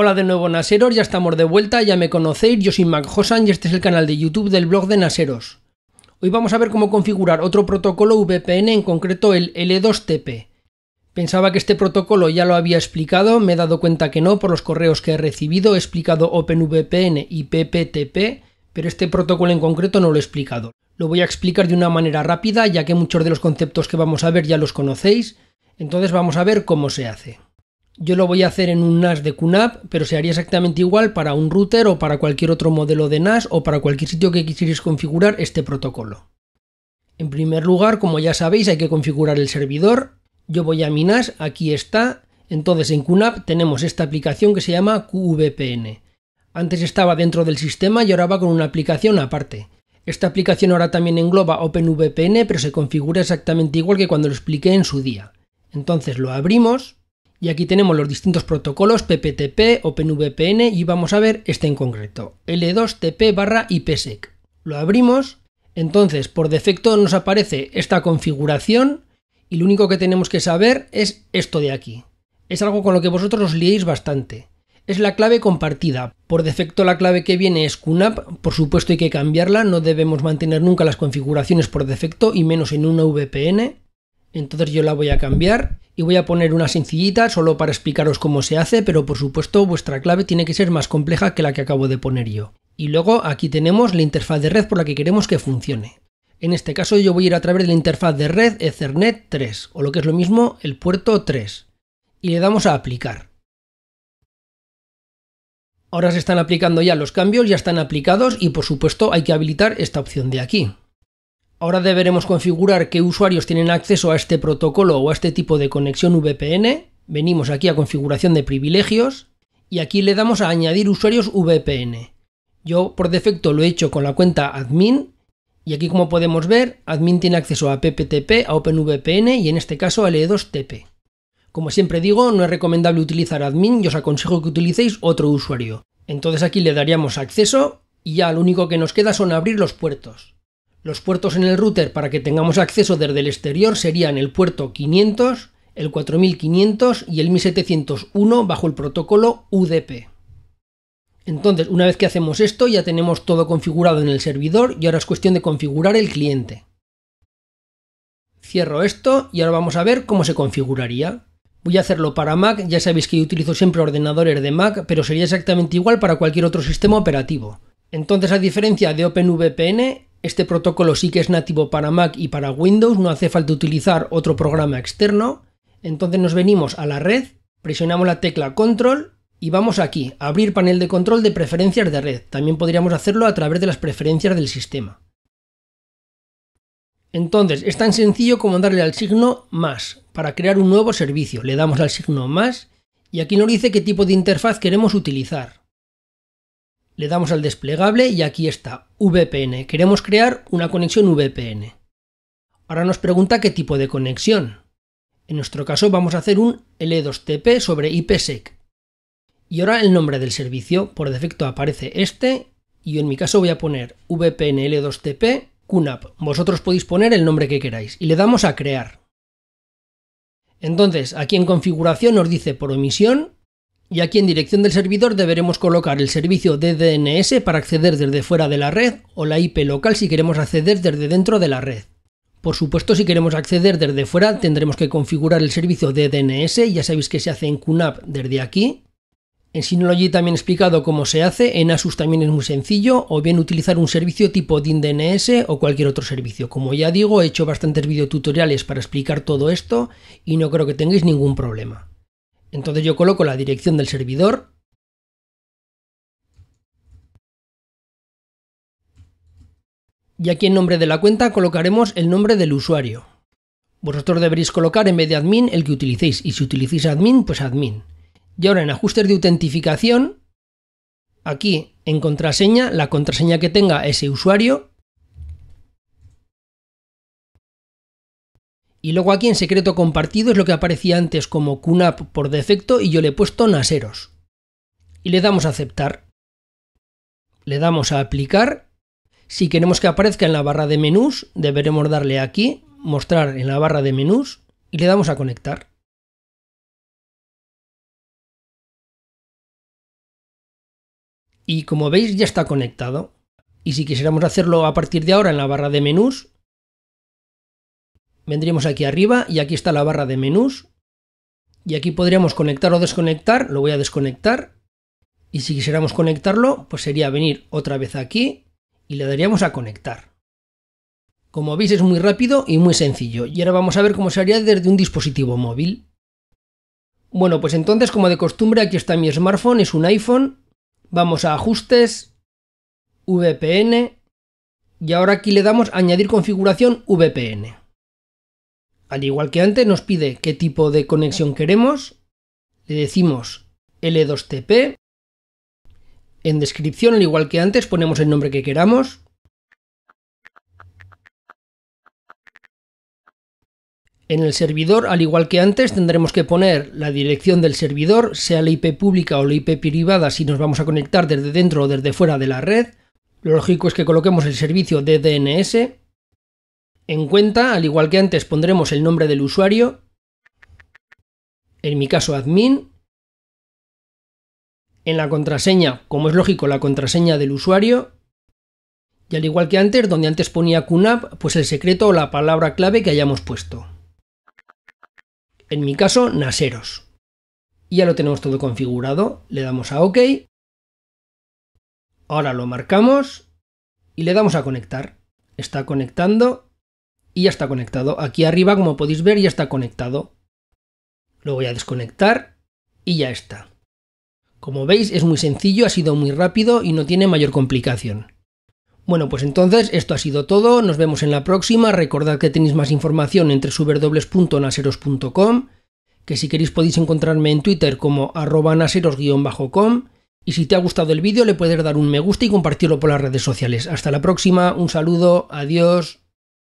Hola de nuevo Naseros, ya estamos de vuelta, ya me conocéis, yo soy Mac Hosan y este es el canal de YouTube del blog de Naseros. Hoy vamos a ver cómo configurar otro protocolo VPN, en concreto el L2TP. Pensaba que este protocolo ya lo había explicado, me he dado cuenta que no por los correos que he recibido, he explicado OpenVPN y PPTP, pero este protocolo en concreto no lo he explicado. Lo voy a explicar de una manera rápida, ya que muchos de los conceptos que vamos a ver ya los conocéis, entonces vamos a ver cómo se hace. Yo lo voy a hacer en un NAS de QNAP, pero se haría exactamente igual para un router o para cualquier otro modelo de NAS o para cualquier sitio que quisierais configurar este protocolo. En primer lugar, como ya sabéis, hay que configurar el servidor. Yo voy a mi NAS, aquí está. Entonces en QNAP tenemos esta aplicación que se llama QVPN. Antes estaba dentro del sistema y ahora va con una aplicación aparte. Esta aplicación ahora también engloba OpenVPN, pero se configura exactamente igual que cuando lo expliqué en su día. Entonces lo abrimos y aquí tenemos los distintos protocolos PPTP, OpenVPN y vamos a ver este en concreto, L2TP barra IPsec. Lo abrimos, entonces por defecto nos aparece esta configuración y lo único que tenemos que saber es esto de aquí. Es algo con lo que vosotros os liéis bastante. Es la clave compartida. Por defecto la clave que viene es QNAP, por supuesto hay que cambiarla, no debemos mantener nunca las configuraciones por defecto y menos en una VPN. Entonces yo la voy a cambiar y voy a poner una sencillita solo para explicaros cómo se hace, pero por supuesto vuestra clave tiene que ser más compleja que la que acabo de poner yo. Y luego aquí tenemos la interfaz de red por la que queremos que funcione. En este caso yo voy a ir a través de la interfaz de red Ethernet 3, o lo que es lo mismo, el puerto 3. Y le damos a aplicar. Ahora se están aplicando ya los cambios, ya están aplicados y por supuesto hay que habilitar esta opción de aquí. Ahora deberemos configurar qué usuarios tienen acceso a este protocolo o a este tipo de conexión VPN. Venimos aquí a configuración de privilegios y aquí le damos a añadir usuarios VPN. Yo por defecto lo he hecho con la cuenta admin y aquí como podemos ver, admin tiene acceso a PPTP, a OpenVPN y en este caso a LE2TP. Como siempre digo, no es recomendable utilizar admin, y os aconsejo que utilicéis otro usuario. Entonces aquí le daríamos acceso y ya lo único que nos queda son abrir los puertos. Los puertos en el router para que tengamos acceso desde el exterior serían el puerto 500, el 4500 y el 1701 bajo el protocolo UDP. Entonces, una vez que hacemos esto, ya tenemos todo configurado en el servidor y ahora es cuestión de configurar el cliente. Cierro esto y ahora vamos a ver cómo se configuraría. Voy a hacerlo para Mac, ya sabéis que yo utilizo siempre ordenadores de Mac, pero sería exactamente igual para cualquier otro sistema operativo. Entonces, a diferencia de OpenVPN, este protocolo sí que es nativo para Mac y para Windows, no hace falta utilizar otro programa externo. Entonces nos venimos a la red, presionamos la tecla Control y vamos aquí, a abrir panel de control de preferencias de red. También podríamos hacerlo a través de las preferencias del sistema. Entonces, es tan sencillo como darle al signo más para crear un nuevo servicio. Le damos al signo más y aquí nos dice qué tipo de interfaz queremos utilizar. Le damos al desplegable y aquí está, VPN. Queremos crear una conexión VPN. Ahora nos pregunta qué tipo de conexión. En nuestro caso vamos a hacer un L2TP sobre IPsec. Y ahora el nombre del servicio. Por defecto aparece este y en mi caso voy a poner VPN L2TP QNAP. Vosotros podéis poner el nombre que queráis y le damos a crear. Entonces, aquí en configuración nos dice por omisión y aquí en dirección del servidor deberemos colocar el servicio de DNS para acceder desde fuera de la red o la IP local si queremos acceder desde dentro de la red. Por supuesto, si queremos acceder desde fuera tendremos que configurar el servicio de DNS. ya sabéis que se hace en QNAP desde aquí. En Synology también he explicado cómo se hace, en Asus también es muy sencillo, o bien utilizar un servicio tipo DIN DNS o cualquier otro servicio. Como ya digo, he hecho bastantes videotutoriales para explicar todo esto y no creo que tengáis ningún problema. Entonces yo coloco la dirección del servidor. Y aquí en nombre de la cuenta colocaremos el nombre del usuario. Vosotros deberéis colocar en vez de admin el que utilicéis. Y si utilicéis admin, pues admin. Y ahora en ajustes de autentificación, aquí en contraseña, la contraseña que tenga ese usuario Y luego aquí en secreto compartido es lo que aparecía antes como QNAP por defecto y yo le he puesto naseros. Y le damos a aceptar. Le damos a aplicar. Si queremos que aparezca en la barra de menús, deberemos darle aquí, mostrar en la barra de menús y le damos a conectar. Y como veis ya está conectado. Y si quisiéramos hacerlo a partir de ahora en la barra de menús, vendríamos aquí arriba y aquí está la barra de menús. Y aquí podríamos conectar o desconectar, lo voy a desconectar. Y si quisiéramos conectarlo, pues sería venir otra vez aquí y le daríamos a conectar. Como veis es muy rápido y muy sencillo. Y ahora vamos a ver cómo se haría desde un dispositivo móvil. Bueno, pues entonces como de costumbre aquí está mi smartphone, es un iPhone. Vamos a ajustes, VPN y ahora aquí le damos añadir configuración VPN al igual que antes, nos pide qué tipo de conexión queremos. Le decimos L2TP. En descripción, al igual que antes, ponemos el nombre que queramos. En el servidor, al igual que antes, tendremos que poner la dirección del servidor, sea la IP pública o la IP privada si nos vamos a conectar desde dentro o desde fuera de la red. Lo lógico es que coloquemos el servicio de DNS. En cuenta, al igual que antes, pondremos el nombre del usuario, en mi caso admin, en la contraseña, como es lógico, la contraseña del usuario, y al igual que antes, donde antes ponía QNAP, pues el secreto o la palabra clave que hayamos puesto. En mi caso, naseros. Y ya lo tenemos todo configurado, le damos a OK, ahora lo marcamos y le damos a conectar. Está conectando y ya está conectado. Aquí arriba, como podéis ver, ya está conectado. Lo voy a desconectar y ya está. Como veis, es muy sencillo, ha sido muy rápido y no tiene mayor complicación. Bueno, pues entonces esto ha sido todo, nos vemos en la próxima, recordad que tenéis más información entre www.naseros.com, que si queréis podéis encontrarme en Twitter como arroba naseros-com, y si te ha gustado el vídeo le puedes dar un me gusta y compartirlo por las redes sociales. Hasta la próxima, un saludo, adiós.